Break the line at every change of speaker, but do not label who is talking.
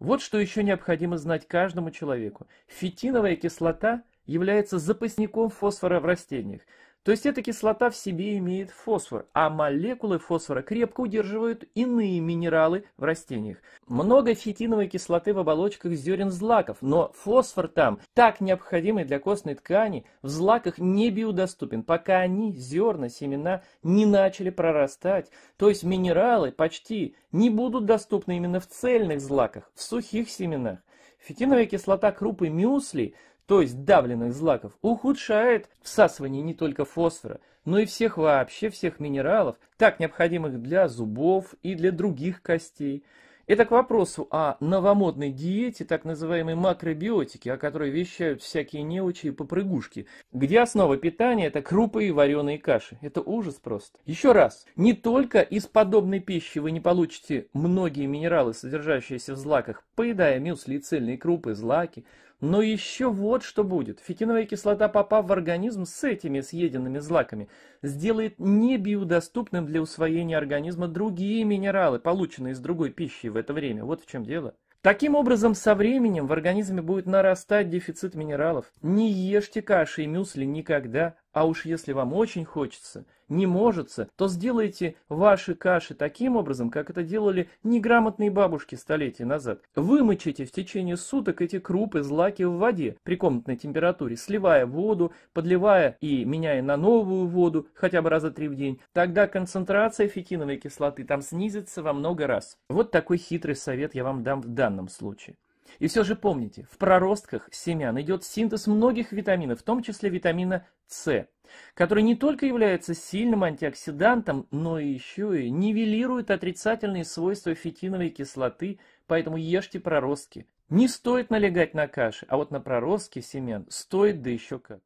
Вот что еще необходимо знать каждому человеку. Фитиновая кислота является запасником фосфора в растениях. То есть эта кислота в себе имеет фосфор, а молекулы фосфора крепко удерживают иные минералы в растениях. Много фитиновой кислоты в оболочках зерен злаков, но фосфор там, так необходимый для костной ткани, в злаках не биодоступен, пока они, зерна, семена, не начали прорастать. То есть минералы почти не будут доступны именно в цельных злаках, в сухих семенах. Фитиновая кислота крупы мюсли то есть давленных злаков, ухудшает всасывание не только фосфора, но и всех вообще, всех минералов, так необходимых для зубов и для других костей. Это к вопросу о новомодной диете, так называемой макробиотике, о которой вещают всякие неучи и попрыгушки, где основа питания – это крупы и вареные каши. Это ужас просто. Еще раз, не только из подобной пищи вы не получите многие минералы, содержащиеся в злаках, поедая мюсли и цельные крупы, злаки, но еще вот что будет. Фитиновая кислота, попав в организм с этими съеденными злаками, сделает небиодоступным для усвоения организма другие минералы, полученные из другой пищи в это время, вот в чем дело. Таким образом, со временем в организме будет нарастать дефицит минералов. Не ешьте каши и мюсли никогда, а уж если вам очень хочется, не можется, то сделайте ваши каши таким образом, как это делали неграмотные бабушки столетия назад. Вымочите в течение суток эти крупы, злаки в воде при комнатной температуре, сливая воду, подливая и меняя на новую воду хотя бы раза три в день. Тогда концентрация фитиновой кислоты там снизится во много раз. Вот такой хитрый совет я вам дам в данном случае. И все же помните, в проростках семян идет синтез многих витаминов, в том числе витамина С, который не только является сильным антиоксидантом, но еще и нивелирует отрицательные свойства фитиновой кислоты, поэтому ешьте проростки. Не стоит налегать на каши, а вот на проростки семян стоит да еще как.